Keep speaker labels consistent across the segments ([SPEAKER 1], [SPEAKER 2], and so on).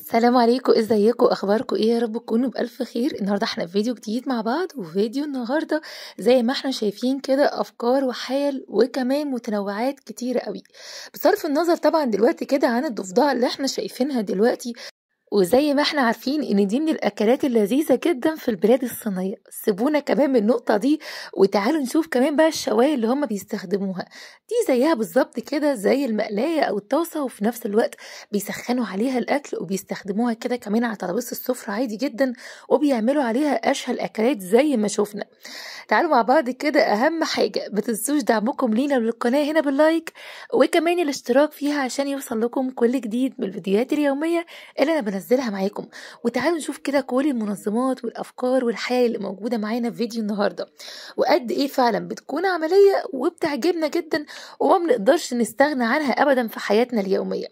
[SPEAKER 1] السلام عليكم ازيكم اخباركم ايه يا رب تكونوا بالف خير النهارده احنا في فيديو جديد مع بعض وفيديو النهارده زي ما احنا شايفين كده افكار وحيل وكمان متنوعات كتيره قوي بصرف النظر طبعا دلوقتي كده عن الضفدعه اللي احنا شايفينها دلوقتي وزي ما احنا عارفين ان دي من الاكلات اللذيذه جدا في البلاد الصينيه سيبونا كمان من النقطه دي وتعالوا نشوف كمان بقى الشوايه اللي هم بيستخدموها دي زيها بالظبط كده زي المقلايه او الطاسه وفي نفس الوقت بيسخنوا عليها الاكل وبيستخدموها كده كمان على ترابيزه السفره عادي جدا وبيعملوا عليها اشهى الاكلات زي ما شفنا تعالوا مع بعض كده اهم حاجه بتنسوش دعمكم لينا وللقناه هنا باللايك وكمان الاشتراك فيها عشان يوصل لكم كل جديد من الفيديوهات اليوميه اللي انا بنزلها هنزلها معاكم وتعالوا نشوف كده كل المنظمات والافكار والحياه اللي موجوده معانا في فيديو النهارده وقد ايه فعلا بتكون عمليه وبتعجبنا جدا وما بنقدرش نستغنى عنها ابدا في حياتنا اليوميه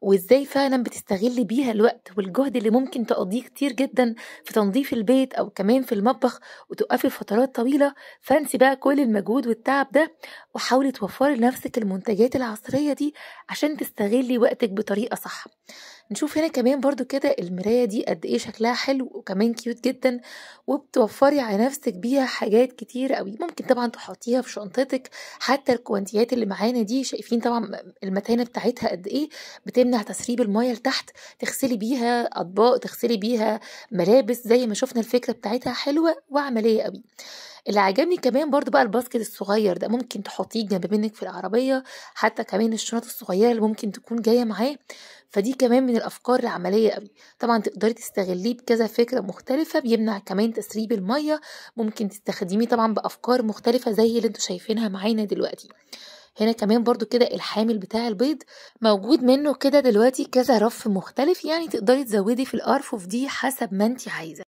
[SPEAKER 1] وازاي فعلا بتستغلي بيها الوقت والجهد اللي ممكن تقضيه كتير جدا في تنظيف البيت او كمان في المطبخ وتقفي فترات طويله فانسي بقى كل المجهود والتعب ده وحاولي توفري لنفسك المنتجات العصريه دي عشان تستغلي وقتك بطريقه صح نشوف هنا كمان برضو كده المراية دي قد ايه شكلها حلو وكمان كيوت جدا وبتوفري على نفسك بيها حاجات كتير قوي ممكن طبعا تحطيها في شنطتك حتى الكوانتيات اللي معانا دي شايفين طبعا المتانة بتاعتها قد ايه بتم بيمنع تسريب المايه لتحت تغسلي بيها اطباق تغسلي بيها ملابس زي ما شفنا الفكره بتاعتها حلوه وعمليه قوي اللي عجبني كمان برضو بقى الباسكت الصغير ده ممكن تحطيه جنب منك في العربيه حتى كمان الشنط الصغيره اللي ممكن تكون جايه معاه فدي كمان من الافكار العمليه قوي طبعا تقدري تستغليه بكذا فكره مختلفه بيمنع كمان تسريب الميه ممكن تستخدميه طبعا بافكار مختلفه زي اللي انتوا شايفينها معانا دلوقتي هنا كمان برضو كده الحامل بتاع البيض موجود منه كده دلوقتي كذا رف مختلف
[SPEAKER 2] يعني تقدري تزودي في الارفف دي حسب ما انت عايزه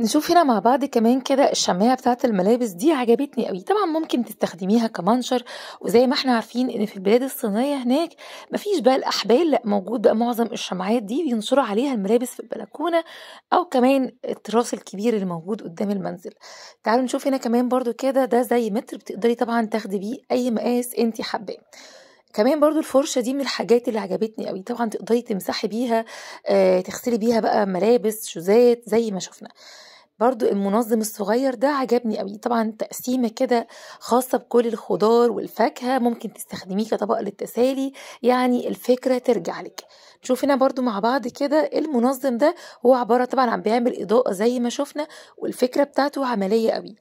[SPEAKER 2] نشوف هنا مع بعض كمان كده الشماعة بتاعة
[SPEAKER 1] الملابس دي عجبتني قوي طبعا ممكن تستخدميها كمنشر وزي ما احنا عارفين ان في البلاد الصينية هناك مفيش بقى الأحبال لا موجود بقى معظم الشماعات دي بينشروا عليها الملابس في البلكونة أو كمان التراس الكبير اللي موجود قدام المنزل تعالوا نشوف هنا كمان برضو كده ده زي متر بتقدري طبعا تاخدي بيه أي مقاس انت حباه كمان برضو الفرشه دي من الحاجات اللي عجبتني قوي طبعا تقدري تمسحي بيها آه، تغسلي بيها بقى ملابس شوزات زي ما شفنا برضو المنظم الصغير ده عجبني قوي طبعا تقسيمه كده خاصه بكل الخضار والفاكهه ممكن تستخدميه كطبق للتسالي يعني الفكره ترجع لك نشوف هنا برضو مع بعض كده المنظم
[SPEAKER 2] ده هو عباره طبعا عن بيعمل اضاءه زي ما شفنا والفكره بتاعته عمليه قوي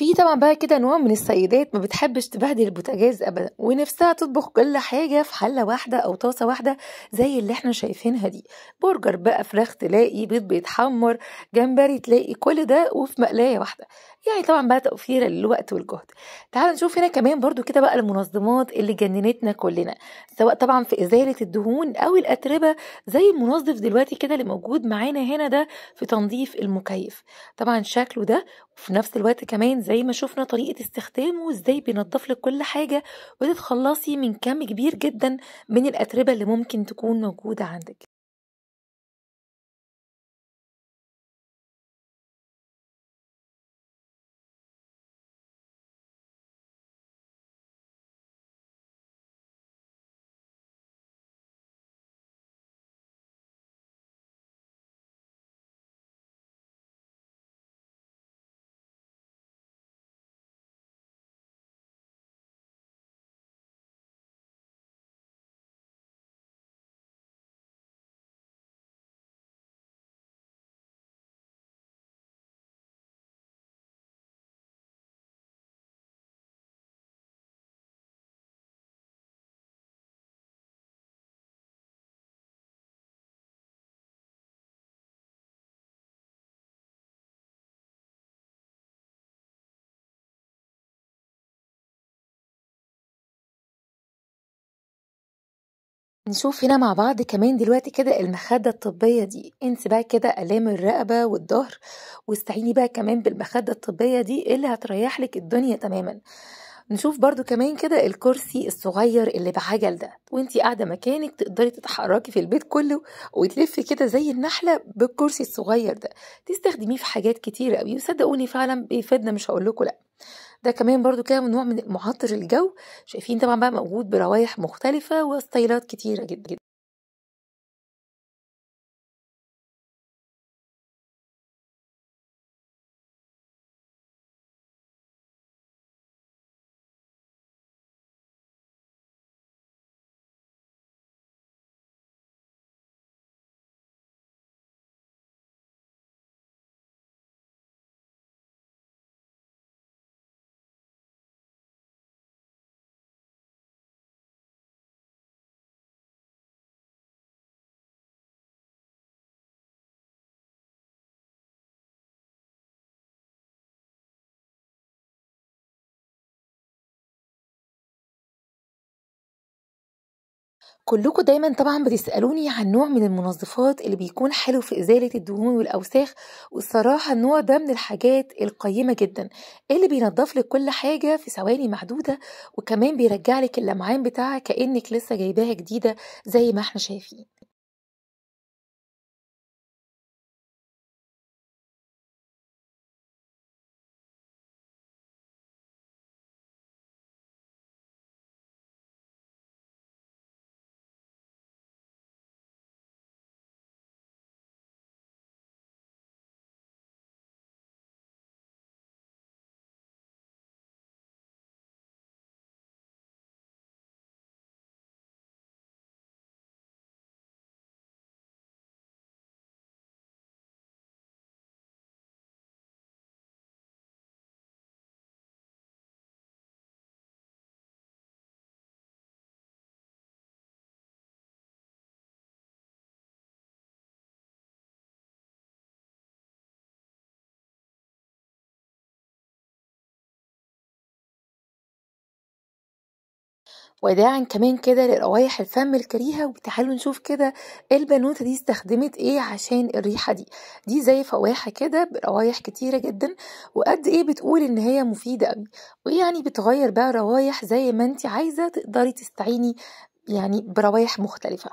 [SPEAKER 2] في طبعا بقى كده نوع من السيدات ما بتحبش تبهدل البوتاجاز ابدا ونفسها
[SPEAKER 1] تطبخ كل حاجه في حله واحده او طاسه واحده زي اللي احنا شايفينها دي برجر بقى فراخ تلاقي بيض بيتحمر جمبري تلاقي كل ده وفي مقلايه واحده يعني طبعا بقى توفير للوقت والجهد تعال نشوف هنا كمان برضو كده بقى المنظمات اللي جننتنا كلنا سواء طبعا في ازاله الدهون او الاتربه زي المنظف دلوقتي كده اللي موجود معانا هنا ده في تنظيف المكيف طبعا شكله ده وفي نفس الوقت كمان زي ما شفنا طريقة استخدامه وازاي بينضف لك كل حاجة وتتخلصي من
[SPEAKER 2] كم كبير جدا من الأتربة اللي ممكن تكون موجودة عندك نشوف هنا مع بعض كمان دلوقتي كده المخدة الطبية
[SPEAKER 1] دي انت بقى كده آلام الرقبة والظهر واستعيني بقى كمان بالمخدة الطبية دي اللي هتريح لك الدنيا تماما نشوف برضو كمان كده الكرسي الصغير اللي بعجل ده وانتي قاعده مكانك تقدري تتحركي في البيت كله وتلفي كده زي النحله بالكرسي الصغير ده تستخدميه في حاجات كتير قوي وصدقوني فعلا بيفيدنا مش هقول لكم لا ده كمان برضو كده نوع من معطر الجو شايفين طبعا بقى موجود
[SPEAKER 2] بروايح مختلفة وستايلات كتيرة جدا كلكم دايما طبعا بتسالوني عن نوع من المنظفات اللي بيكون
[SPEAKER 1] حلو في ازاله الدهون والاوساخ والصراحه النوع ده من الحاجات القيمه جدا اللي بينظف لك كل حاجه في ثواني معدوده وكمان بيرجع لك اللمعان بتاعها
[SPEAKER 2] كانك لسه جايباها جديده زي ما احنا شايفين وداعا كمان كده لروايح الفم الكريهة وتعالوا نشوف كده البنوتة دي استخدمت ايه
[SPEAKER 1] عشان الريحة دي دي زي فواحة كده بروايح كتيرة جدا وقد ايه بتقول ان هي مفيدة قوي ويعني بتغير بقى روايح زي ما انت عايزة تقدري تستعيني
[SPEAKER 2] يعني بروايح مختلفة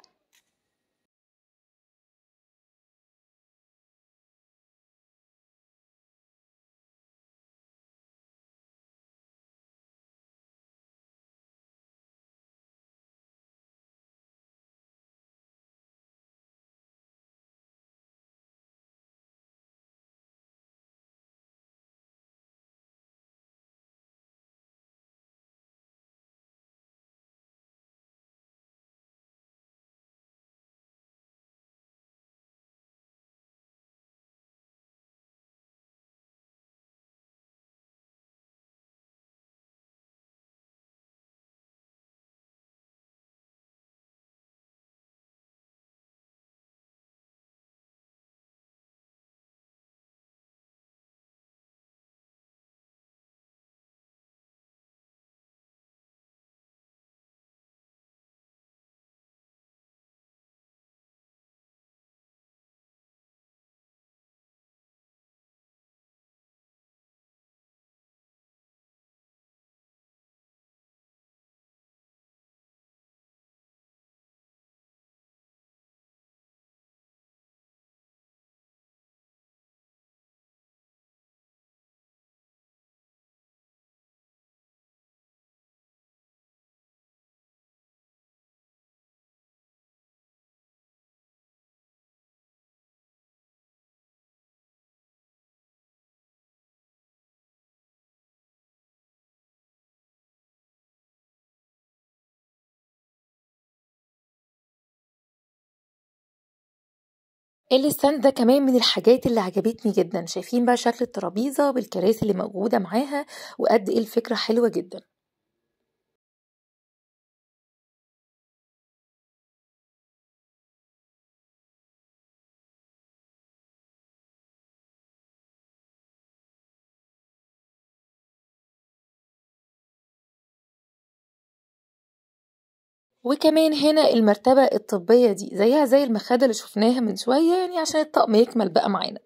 [SPEAKER 2] اللسان ده كمان من الحاجات اللي عجبتني جدا شايفين بقى شكل الترابيزة بالكراسي اللي موجودة معاها وقد ايه الفكرة حلوة جدا وكمان هنا المرتبة الطبية دي زيها زي المخادة اللي شفناها من شوية يعني
[SPEAKER 1] عشان الطقم يكمل بقى معانا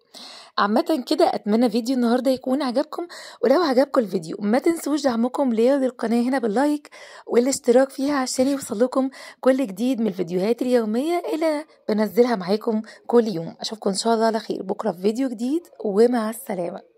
[SPEAKER 1] عامة كده أتمنى فيديو النهاردة يكون عجبكم ولو عجبكم الفيديو ما تنسوش دعمكم ليا القناة هنا باللايك والاشتراك فيها عشان يوصلكم كل جديد من الفيديوهات اليومية إلى بنزلها معاكم كل يوم
[SPEAKER 2] أشوفكم إن شاء الله على خير بكرة في فيديو جديد ومع السلامة